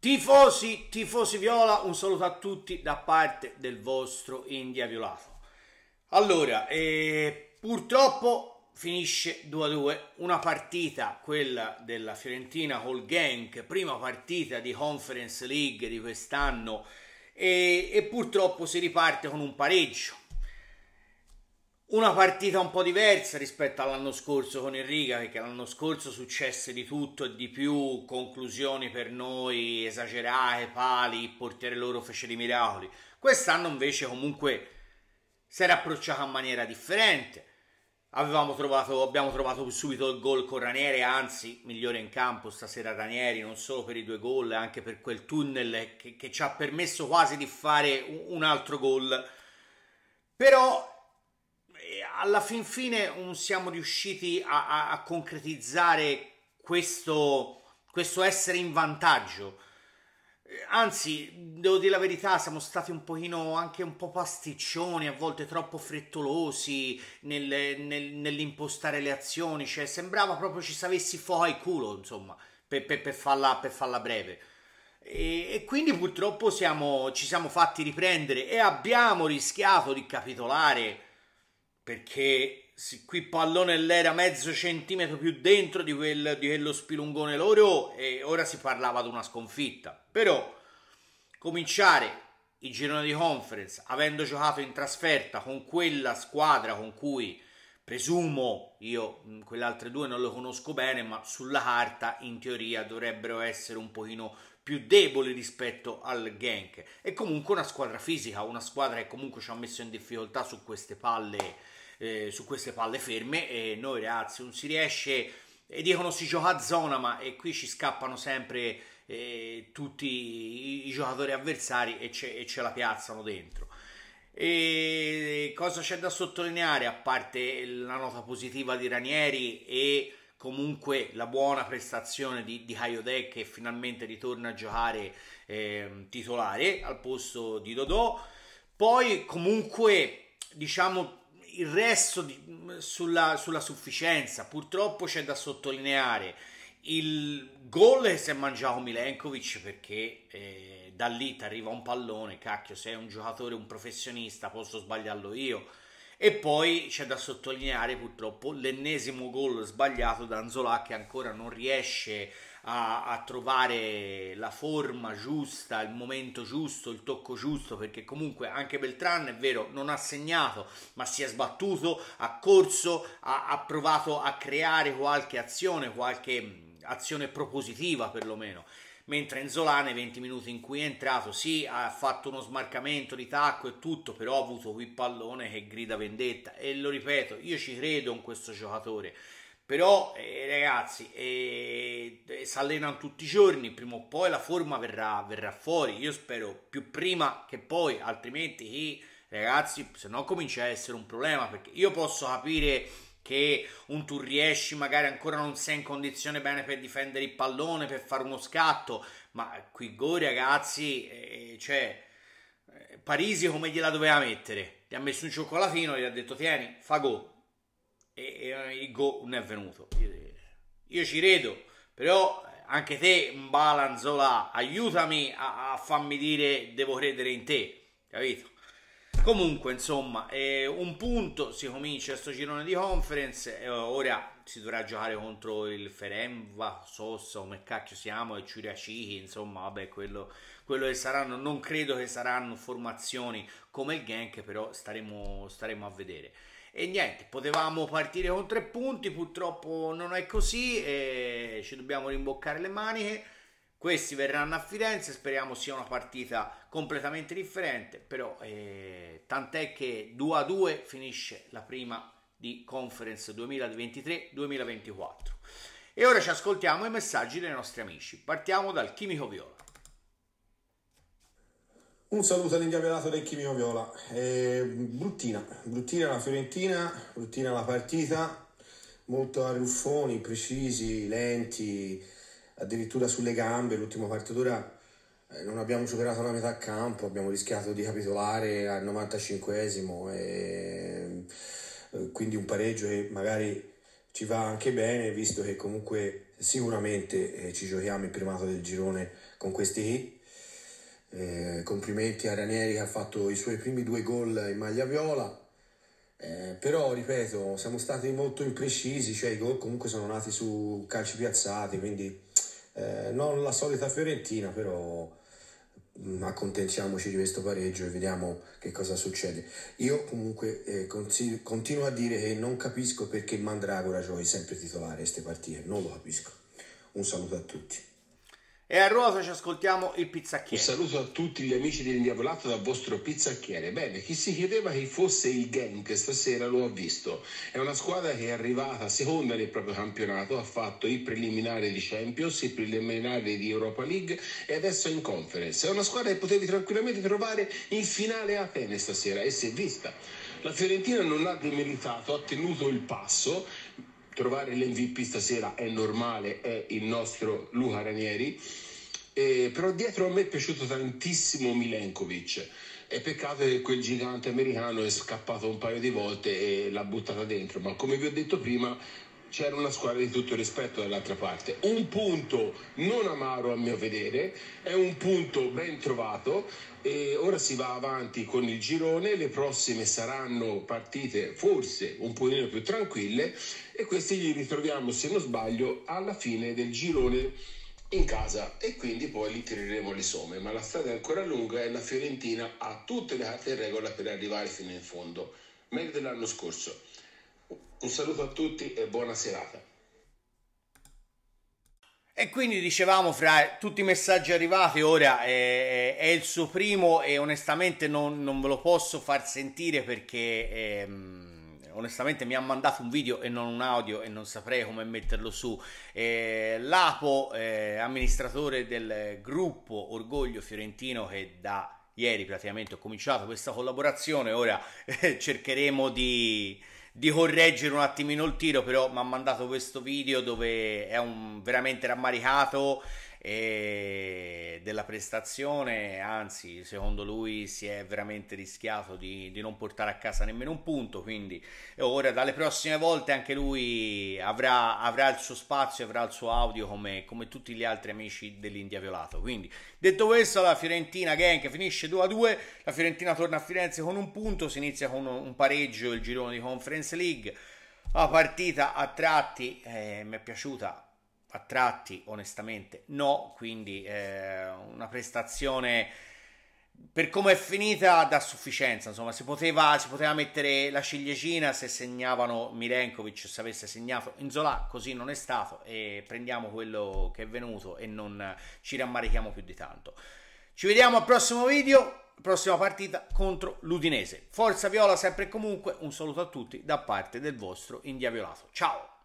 Tifosi, tifosi viola, un saluto a tutti da parte del vostro India Violato. Allora, eh, purtroppo finisce 2-2, una partita, quella della Fiorentina col Genk, prima partita di Conference League di quest'anno e, e purtroppo si riparte con un pareggio una partita un po' diversa rispetto all'anno scorso con il Riga, perché l'anno scorso successe di tutto e di più, conclusioni per noi esagerate, pali, il portiere loro fece dei miracoli. Quest'anno invece comunque si era approcciata in maniera differente. Trovato, abbiamo trovato subito il gol con Ranieri, anzi migliore in campo stasera Ranieri, non solo per i due gol, anche per quel tunnel che, che ci ha permesso quasi di fare un altro gol. Però alla fin fine un, siamo riusciti a, a, a concretizzare questo, questo essere in vantaggio. Eh, anzi, devo dire la verità, siamo stati un pochino anche un po' pasticcioni, a volte troppo frettolosi nel, nel, nell'impostare le azioni, cioè sembrava proprio ci savessi foca il culo, insomma, per, per, per, farla, per farla, breve. E, e quindi purtroppo siamo, ci siamo fatti riprendere e abbiamo rischiato di capitolare perché qui pallone l'era mezzo centimetro più dentro di, quel, di quello spilungone loro e ora si parlava di una sconfitta. Però cominciare il girone di conference avendo giocato in trasferta con quella squadra con cui presumo io quelle altre due non le conosco bene ma sulla carta in teoria dovrebbero essere un pochino più deboli rispetto al Genk è comunque una squadra fisica una squadra che comunque ci ha messo in difficoltà su queste palle eh, su queste palle ferme e noi ragazzi non si riesce e dicono si gioca a zona ma e qui ci scappano sempre eh, tutti i, i, giocatori avversari e, ce, e ce la piazzano dentro e cosa c'è da sottolineare a parte la nota positiva di Ranieri e comunque la buona prestazione di, di Hayodè che finalmente ritorna a giocare eh, titolare al posto di Dodò. Poi comunque diciamo il resto di, mm, sulla, sulla sufficienza, purtroppo c'è da sottolineare il gol che si è mangiato Milenkovic perché eh, da lì ti arriva un pallone, cacchio, sei un giocatore, un professionista, posso sbagliarlo io e poi c'è da sottolineare purtroppo l'ennesimo gol sbagliato da Anzola che ancora non riesce a, a, trovare la forma giusta, il momento giusto, il tocco giusto, perché comunque anche Beltran è vero, non ha segnato, ma si è sbattuto, ha corso, ha, ha provato a creare qualche azione, qualche mm, azione propositiva perlomeno mentre in Enzola nei 20 minuti in cui è entrato sì ha fatto uno smarcamento di tacco e tutto, però ha avuto qui pallone che grida vendetta e lo ripeto, io ci credo in questo giocatore. Però eh, ragazzi, eh, eh, si allenano tutti i giorni, prima o poi la forma verrà, verrà fuori, io spero più prima che poi, altrimenti eh, ragazzi, se no comincia a essere un problema, perché io posso capire che un tour riesci magari ancora non sei in condizione bene per difendere il pallone, per fare uno scatto, ma qui Go ragazzi, eh, cioè eh, Parisi come gliela doveva mettere? Gli ha messo un cioccolatino, gli ha detto tieni, fa Go. E, e eh, il Go non è venuto. Io, io ci credo, però eh, anche te Mbalanzola, aiutami a, a farmi dire devo credere in te, capito? Comunque, insomma, eh, un punto si comincia questo girone di conference. Eh, ora si dovrà giocare contro il Ferenva, Sossa, come cacchio siamo, e Ciuriacichi, insomma, vabbè, quello, quello, che saranno. Non credo che saranno formazioni come il Genk, però staremo, staremo a vedere. E niente, potevamo partire con tre punti, purtroppo non è così, e ci dobbiamo rimboccare le maniche. Questi verranno a Firenze, speriamo sia una partita completamente differente, però eh, tant'è che 2 a 2 finisce la prima di conference 2023-2024. E ora ci ascoltiamo i messaggi dei nostri amici. Partiamo dal Chimico Viola. Un saluto all'indiavelato del Chimico Viola. Eh, bruttina, bruttina la Fiorentina, bruttina la partita, molto a ruffoni, precisi, lenti, addirittura sulle gambe, l'ultima parte d'ora eh, non abbiamo superato la metà campo, abbiamo rischiato di capitolare al 95esimo, e, eh, quindi un pareggio che magari ci va anche bene, visto che comunque sicuramente eh, ci giochiamo il primato del girone con questi Eh, complimenti a Ranieri che ha fatto i suoi primi due gol in maglia viola. Eh, però ripeto, siamo stati molto imprecisi, cioè i gol comunque sono nati su calci piazzati, quindi eh, non la solita Fiorentina, però Mm, accontentiamoci di questo pareggio e vediamo che cosa succede. Io comunque eh, consiglio, continuo a dire che non capisco perché Mandragora giochi sempre titolare queste partite, non lo capisco. Un saluto a tutti. E a Rosa ci ascoltiamo il pizzacchiere. Un saluto a tutti gli amici dell'Indiavolato dal vostro pizzacchiere. Bene, chi si chiedeva chi fosse il Gang stasera lo ha visto. È una squadra che è arrivata seconda nel proprio campionato, ha fatto i preliminari di Champions, i preliminari di Europa League e adesso è in conference. È una squadra che potevi tranquillamente trovare in finale a Atene stasera e si è vista. La Fiorentina non ha demeritato, ha tenuto il passo trovare l'MVP stasera è normale, è il nostro Luca Ranieri. Eh, però dietro a me è piaciuto tantissimo Milenkovic. È peccato che quel gigante americano è scappato un paio di volte e l'ha buttata dentro, ma come vi ho detto prima, c'era una squadra di tutto rispetto dall'altra parte. Un punto non amaro a mio vedere, è un punto ben trovato e ora si va avanti con il girone, le prossime saranno partite forse un pochino più tranquille e questi li ritroviamo, se non sbaglio, alla fine del girone in casa e quindi poi li tireremo le somme, ma la strada è ancora lunga e la Fiorentina ha tutte le carte in regola per arrivare fino in fondo, meglio dell'anno scorso. Un saluto a tutti e buona serata. E quindi dicevamo fra tutti i messaggi arrivati, ora è, eh, eh, è il suo primo e onestamente non, non, ve lo posso far sentire perché ehm, onestamente mi ha mandato un video e non un audio e non saprei come metterlo su. Eh, L'Apo, eh, amministratore del gruppo Orgoglio Fiorentino che da ieri praticamente ho cominciato questa collaborazione, ora eh, cercheremo di di correggere un attimino il tiro, però mi ha mandato questo video dove è un veramente rammaricato e della prestazione, anzi secondo lui si è veramente rischiato di, di, non portare a casa nemmeno un punto, quindi ora dalle prossime volte anche lui avrà, avrà il suo spazio, avrà il suo audio come, come tutti gli altri amici dell'India Violato. Quindi detto questo la Fiorentina Gang finisce 2-2, la Fiorentina torna a Firenze con un punto, si inizia con un pareggio il girone di Conference League. La partita a tratti eh, mi è piaciuta a tratti onestamente no, quindi eh, una prestazione per come è finita da sufficienza, insomma si poteva, si poteva mettere la ciliegina se segnavano Milenkovic, se avesse segnato Inzola, così non è stato e prendiamo quello che è venuto e non ci rammarichiamo più di tanto. Ci vediamo al prossimo video, prossima partita contro l'Udinese. Forza Viola sempre e comunque, un saluto a tutti da parte del vostro India Violato. Ciao!